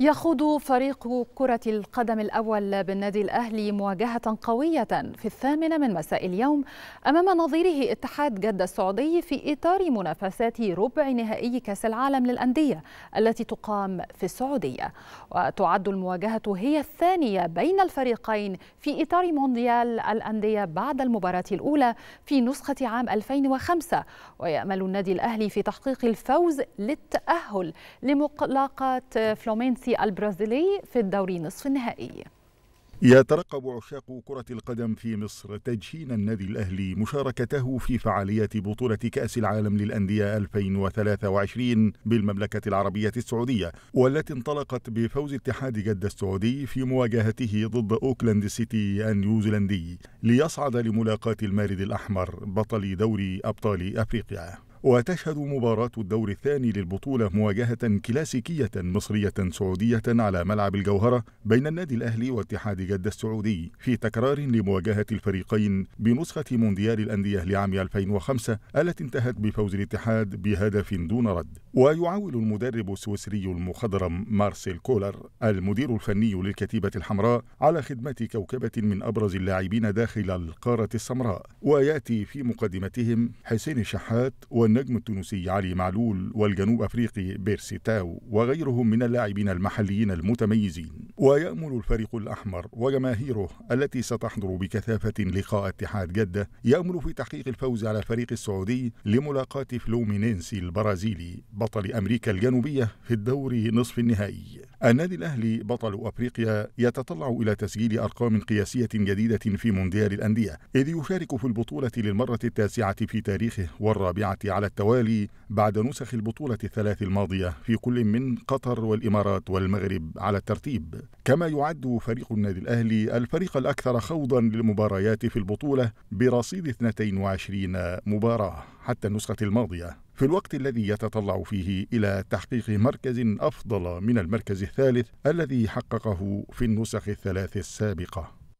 يخوض فريق كرة القدم الأول بالنادي الأهلي مواجهة قوية في الثامنة من مساء اليوم أمام نظيره اتحاد جدة السعودي في إطار منافسات ربع نهائي كأس العالم للأندية التي تقام في السعودية وتعد المواجهة هي الثانية بين الفريقين في إطار مونديال الأندية بعد المباراة الأولى في نسخة عام 2005 ويأمل النادي الأهلي في تحقيق الفوز للتأهل لمقلاقات فلومينسي الرئاسي البرازيلي في الدوري نصف النهائي يترقب عشاق كرة القدم في مصر تدشين النادي الأهلي مشاركته في فعاليات بطولة كأس العالم للأندية 2023 بالمملكة العربية السعودية والتي انطلقت بفوز اتحاد جدة السعودي في مواجهته ضد أوكلاند سيتي النيوزيلندي ليصعد لملاقاة المارد الأحمر بطل دوري أبطال أفريقيا وتشهد مباراة الدور الثاني للبطولة مواجهة كلاسيكية مصرية سعودية على ملعب الجوهرة بين النادي الأهلي واتحاد جدة السعودي في تكرار لمواجهة الفريقين بنسخة مونديال الأندية لعام 2005 التي انتهت بفوز الاتحاد بهدف دون رد ويعاول المدرب السويسري المخضرم مارسيل كولر المدير الفني للكتيبة الحمراء على خدمة كوكبة من أبرز اللاعبين داخل القارة السمراء ويأتي في مقدمتهم حسين الشحات والنادي النجم التونسي علي معلول والجنوب أفريقي بيرسيتاو وغيرهم من اللاعبين المحليين المتميزين ويأمل الفريق الأحمر وجماهيره التي ستحضر بكثافة لقاء اتحاد جدة يأمل في تحقيق الفوز على الفريق السعودي لملاقاة فلومينينسي البرازيلي بطل أمريكا الجنوبية في الدور نصف النهائي النادي الأهلي بطل أفريقيا يتطلع إلى تسجيل أرقام قياسية جديدة في مونديال الأندية إذ يشارك في البطولة للمرة التاسعة في تاريخه والرابعة على التوالي بعد نسخ البطولة الثلاث الماضية في كل من قطر والإمارات والمغرب على الترتيب كما يعد فريق النادي الأهلي الفريق الأكثر خوضا للمباريات في البطولة برصيد 22 مباراة حتى النسخة الماضية في الوقت الذي يتطلع فيه إلى تحقيق مركز أفضل من المركز الثالث الذي حققه في النسخ الثلاث السابقة